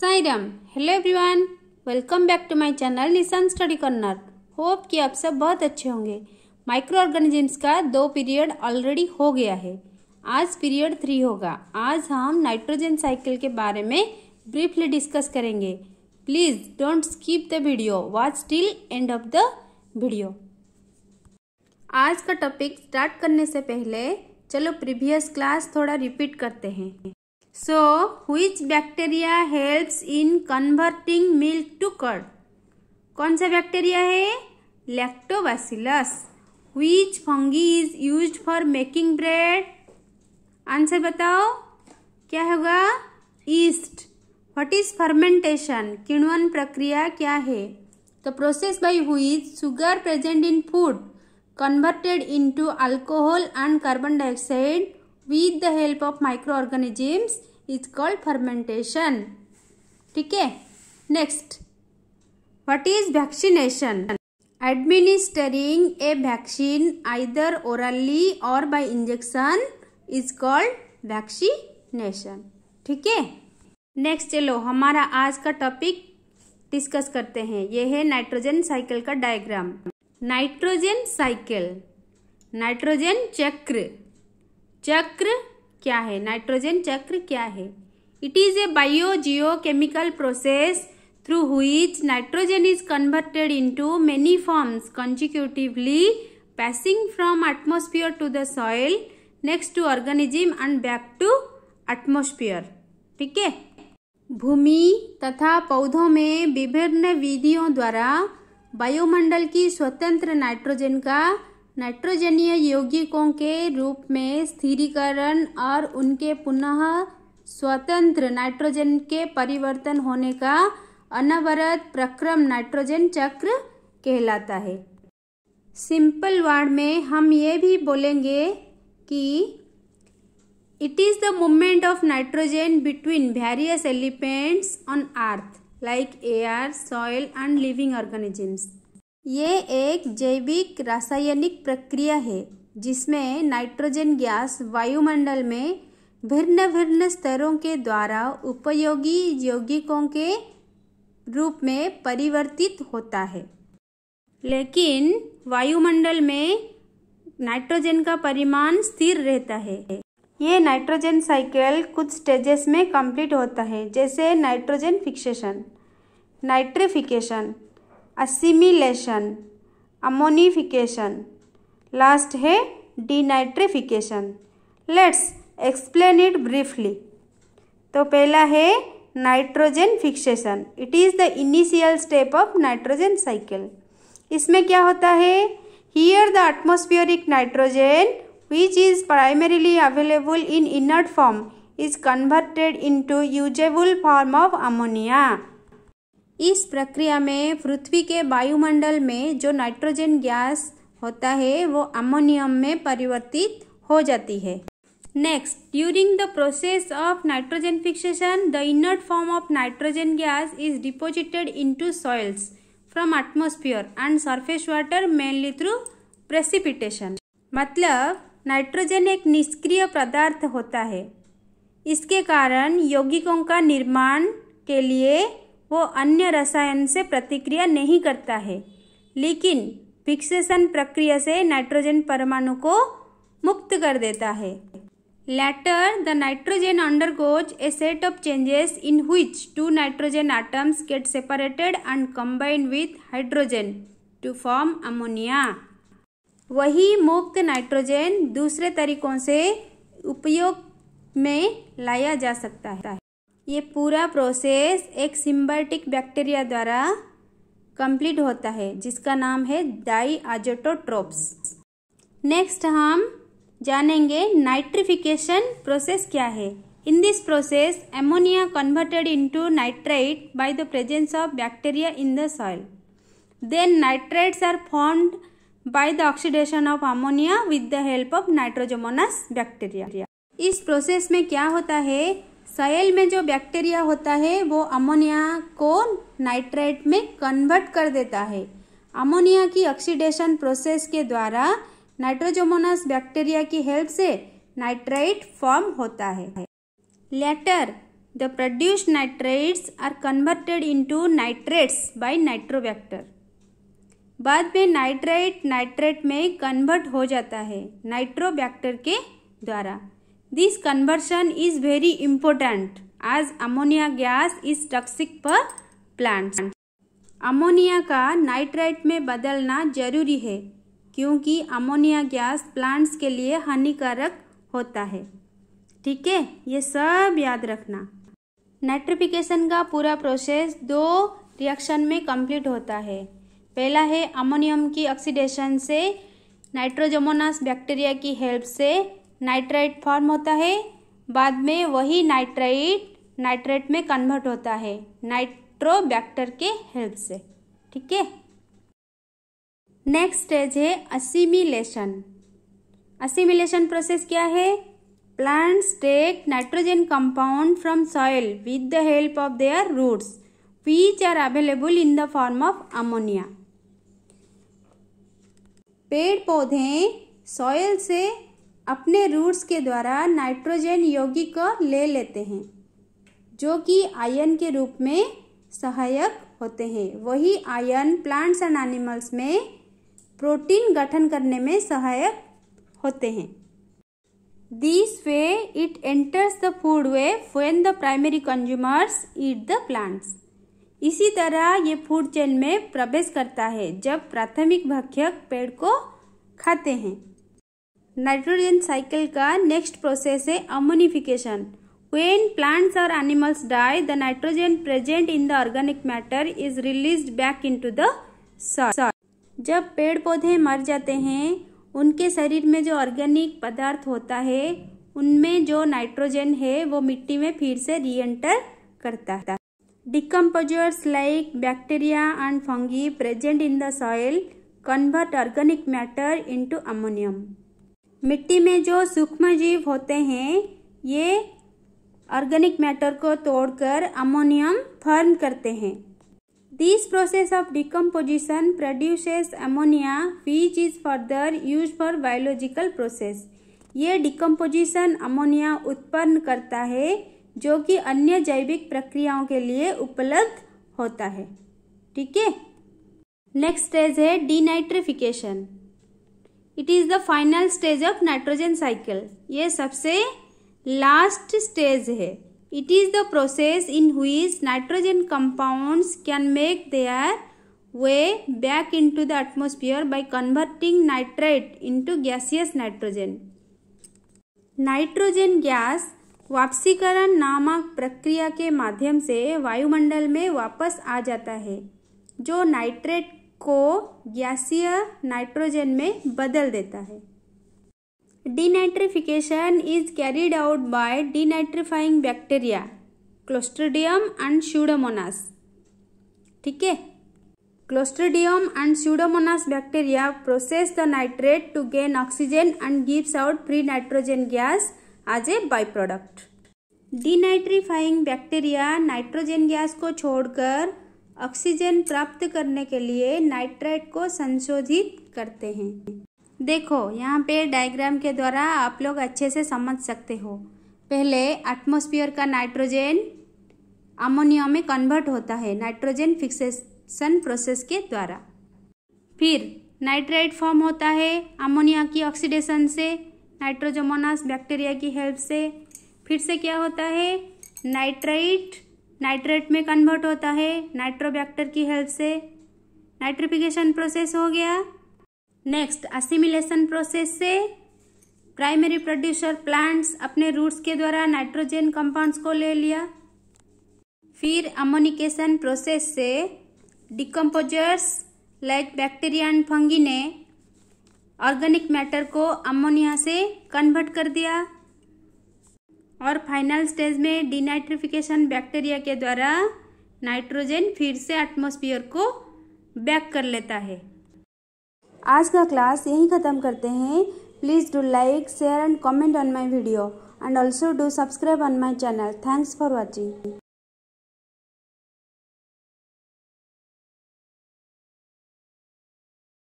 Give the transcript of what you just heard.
Sairam hello everyone welcome back to my channel Nishan study corner hope कि आप सब बहुत अच्छे होंगे माइक्रो ऑर्गेनिजम्स का दो पीरियड ऑलरेडी हो गया है आज पीरियड थ्री होगा आज हम नाइट्रोजन साइकिल के बारे में ब्रीफली डिस्कस करेंगे please don't skip the video watch till end of the video आज का टॉपिक स्टार्ट करने से पहले चलो प्रीवियस क्लास थोड़ा रिपीट करते हैं So, which bacteria helps in converting milk to curd? कौन सा बैक्टीरिया है lactobacillus which fungi is use for making bread answer बताओ क्या होगा ईस्ट व्हाट इज फर्मेंटेशन किण्वन प्रक्रिया क्या है the process by which sugar present in food converted into alcohol and carbon dioxide with the help of microorganisms is called fermentation ठीक है next what is vaccination administering a vaccine either orally or by injection is called vaccination ठीक है next चलो हमारा आज का topic discuss करते हैं ये है नाइट्रोजन साइकिल का डायग्राम नाइट्रोजन साइकिल नाइट्रोजन चक्र चक्र क्या है नाइट्रोजन चक्र क्या है it is a biogeochemical process through which nitrogen is converted to many forms consecutively passing from atmosphere to the soil next to organism and back to atmosphere ठीक है भूमि तथा पौधों में विभिन्न विधियों द्वारा वायुमंडल की स्वतंत्र नाइट्रोजन का नाइट्रोजनीय यौगिकों के रूप में स्थिरीकरण और उनके पुनः स्वतंत्र नाइट्रोजन के परिवर्तन होने का अनवरत प्रक्रम नाइट्रोजन चक्र कहलाता है सिंपल वर्ड में हम ये भी बोलेंगे कि it is the movement of nitrogen between various elements on earth like air soil and living organisms ये एक जैविक रासायनिक प्रक्रिया है जिसमें नाइट्रोजन गैस वायुमंडल में भिन्न भिन्न स्तरों के द्वारा उपयोगी यौगिकों के रूप में परिवर्तित होता है लेकिन वायुमंडल में नाइट्रोजन का परिमाण स्थिर रहता है ये नाइट्रोजन साइकिल कुछ स्टेजेस में कंप्लीट होता है जैसे nitrogen fixation nitrification assimilation ammonification last है denitrification let's explain it briefly तो पहला है nitrogen fixation it is the initial step of nitrogen cycle इसमें क्या होता है here the atmospheric nitrogen which is primarily available in inert form is converted into usable form of ammonia इस प्रक्रिया में पृथ्वी के वायुमंडल में जो नाइट्रोजन गैस होता है वो अमोनियम में परिवर्तित हो जाती है next during the process of nitrogen fixation the inert form of nitrogen gas is deposited into soils from atmosphere and surface water mainly through precipitation मतलब नाइट्रोजन एक निष्क्रिय पदार्थ होता है इसके कारण यौगिकों का निर्माण के लिए वो अन्य रसायन से प्रतिक्रिया नहीं करता है लेकिन फिक्सेशन प्रक्रिया से नाइट्रोजन परमाणु को मुक्त कर देता है later the nitrogen undergoes a set of changes in which two nitrogen atoms get separated and combined with hydrogen to form ammonia वही मुक्त नाइट्रोजन दूसरे तरीकों से उपयोग में लाया जा सकता है ये पूरा प्रोसेस एक सिम्बर्टिक बैक्टीरिया द्वारा कंप्लीट होता है जिसका नाम है डाई आजोटोट्रोप्स नेक्स्ट हम जानेंगे नाइट्रिफिकेशन प्रोसेस क्या है in this process ammonia converted into nitrite by the presence of bacteria in the soil then nitrites are formed by the oxidation of ammonia with the help of nitrosomonas bacteria इस प्रोसेस में क्या होता है cell में जो bacteria होता है वो अमोनिया को नाइट्रेट में कन्वर्ट कर देता है अमोनिया की ऑक्सीडेशन प्रोसेस के द्वारा नाइट्रोजोमोनस बैक्टीरिया की हेल्प से नाइट्राइट फॉर्म होता है later the produced nitrates are converted into nitrates by nitrobacter बाद में नाइट्राइट नाइट्रेट में कन्वर्ट हो जाता है नाइट्रोबैक्टर के द्वारा This conversion is very important as ammonia gas is toxic for plants. Ammonia का नाइट्राइट में बदलना जरूरी है क्योंकि अमोनिया गैस प्लांट्स के लिए हानिकारक होता है ठीक है ये सब याद रखना नाइट्रिफिकेशन का पूरा प्रोसेस दो रिएक्शन में कंप्लीट होता है पहला है अमोनियम की ऑक्सीडेशन से नाइट्रोजोमोनास बैक्टीरिया की हेल्प से नाइट्राइट फॉर्म होता है बाद में वही नाइट्राइट नाइट्राइट में कन्वर्ट होता है नाइट्रोबैक्टर के हेल्प से ठीक है नेक्स्ट स्टेज है असीमिलेशन असीमिलेशन प्रोसेस क्या है plants take nitrogen compound from soil with the help of their roots which are available in the form of ammonia पेड़ पौधे सॉइल से अपने रूट्स के द्वारा नाइट्रोजन यौगिक ले लेते हैं जो कि आयन के रूप में सहायक होते हैं वही आयन प्लांट्स एंड एनिमल्स में प्रोटीन गठन करने में सहायक होते हैं this way it enters the food web when the primary consumers eat the plants इसी तरह ये फूड चेन में प्रवेश करता है जब प्राथमिक भक्षक पेड़ को खाते हैं नाइट्रोजन साइकिल का नेक्स्ट प्रोसेस है अमोनिफिकेशन वेन प्लांट्स और animals die the nitrogen present in the organic matter is release back into soil. जब पेड़ पौधे मर जाते हैं उनके शरीर में जो ऑर्गेनिक पदार्थ होता है उनमें जो नाइट्रोजन है वो मिट्टी में फिर से रीएंटर करता है decomposers like bacteria and fungi present in the soil convert organic matter into ammonium मिट्टी में जो सूक्ष्म जीव होते हैं ये ऑर्गेनिक मैटर को तोड़कर अमोनियम फॉर्म करते हैं this process of decomposition produces ammonia which is further use for biological process ये डिकम्पोजिशन अमोनिया उत्पन्न करता है जो कि अन्य जैविक प्रक्रियाओं के लिए उपलब्ध होता है ठीक है नेक्स्ट स्टेज है denitrification it is the final stage of nitrogen cycle ये सबसे लास्ट स्टेज है it is the process in which nitrogen compounds can make their way back into the atmosphere by converting nitrate to gaseous nitrogen nitrogen gas वापसीकरण नामक प्रक्रिया के माध्यम से वायुमंडल में वापस आ जाता है जो नाइट्रेट को गैसीय नाइट्रोजन में बदल देता है denitrification is carried out by denitrifying bacteria clostridium and pseudomonas ठीक है clostridium and bacteria process the nitrate to gain oxygen and gives out out nitrogen gas as a byproduct denitrifying bacteria nitrogen gas को छोड़कर oxygen प्राप्त करने के लिए nitrite को संशोधित करते हैं देखो यहाँ पे डायग्राम के द्वारा आप लोग अच्छे से समझ सकते हो पहले एटमोस्फियर का नाइट्रोजन अमोनिया में कन्वर्ट होता है नाइट्रोजन फिक्सेशन प्रोसेस के द्वारा फिर नाइट्राइट फॉर्म होता है अमोनिया की ऑक्सीडेशन से नाइट्रोजोमोनास बैक्टीरिया की हेल्प से फिर से क्या होता है नाइट्राइट नाइट्रेट में कन्वर्ट होता है नाइट्रोबैक्टर की हेल्प से नाइट्रिफिकेशन प्रोसेस हो गया नेक्स्ट असिमिलेशन प्रोसेस से प्राइमरी प्रोड्यूसर प्लांट्स अपने रूट्स के द्वारा नाइट्रोजन कंपाउंड्स को ले लिया फिर अमोनिकेशन प्रोसेस से decomposers like bacteria and fungi ने ऑर्गेनिक मैटर को अमोनिया से कन्वर्ट कर दिया और फाइनल स्टेज में डिनाइट्रिफिकेशन बैक्टीरिया के द्वारा नाइट्रोजन फिर से एटमोस्फियर को बैक कर लेता है आज का क्लास यही ख़त्म करते हैं please do like share and comment on my video and also do subscribe on my channel thanks for watching